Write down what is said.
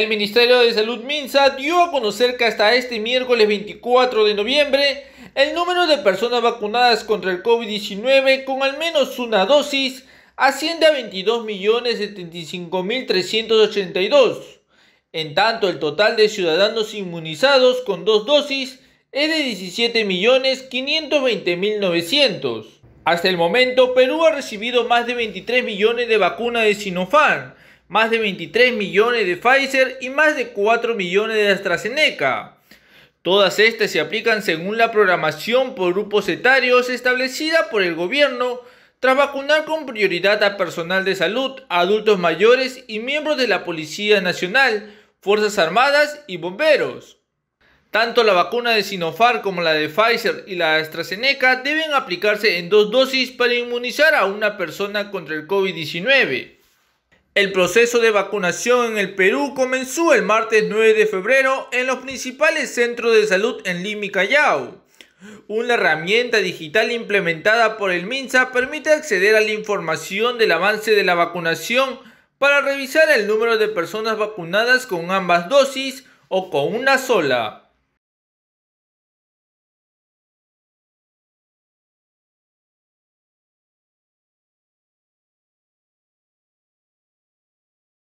El Ministerio de Salud Minsa dio a conocer que hasta este miércoles 24 de noviembre, el número de personas vacunadas contra el COVID-19 con al menos una dosis asciende a 22.075.382. En tanto, el total de ciudadanos inmunizados con dos dosis es de 17.520.900. Hasta el momento, Perú ha recibido más de 23 millones de vacunas de Sinopharm más de 23 millones de Pfizer y más de 4 millones de AstraZeneca. Todas estas se aplican según la programación por grupos etarios establecida por el gobierno tras vacunar con prioridad a personal de salud, adultos mayores y miembros de la Policía Nacional, Fuerzas Armadas y bomberos. Tanto la vacuna de sinofar como la de Pfizer y la de AstraZeneca deben aplicarse en dos dosis para inmunizar a una persona contra el COVID-19. El proceso de vacunación en el Perú comenzó el martes 9 de febrero en los principales centros de salud en Lima y Callao. Una herramienta digital implementada por el MINSA permite acceder a la información del avance de la vacunación para revisar el número de personas vacunadas con ambas dosis o con una sola.